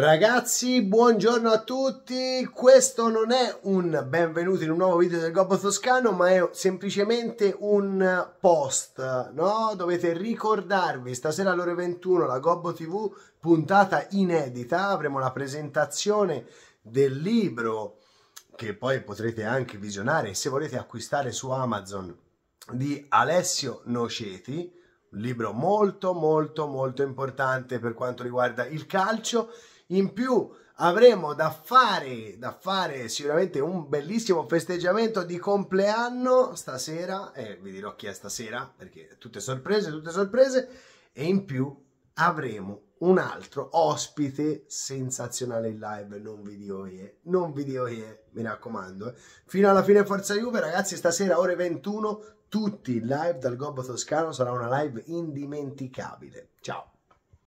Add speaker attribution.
Speaker 1: Ragazzi, buongiorno a tutti. Questo non è un benvenuto in un nuovo video del Gobbo Toscano, ma è semplicemente un post, no? Dovete ricordarvi, stasera alle ore 21 la Gobbo TV puntata inedita, avremo la presentazione del libro che poi potrete anche visionare se volete acquistare su Amazon di Alessio Noceti un libro molto molto molto importante per quanto riguarda il calcio. In più avremo da fare, da fare sicuramente un bellissimo festeggiamento di compleanno stasera, e eh, vi dirò chi è stasera perché tutte sorprese, tutte sorprese, e in più avremo un altro ospite sensazionale in live, non vi dioie, eh. non vi dioie, eh, mi raccomando. Eh. Fino alla fine Forza Juve, ragazzi, stasera ore 21, tutti in live dal Gobbo Toscano, sarà una live indimenticabile. Ciao!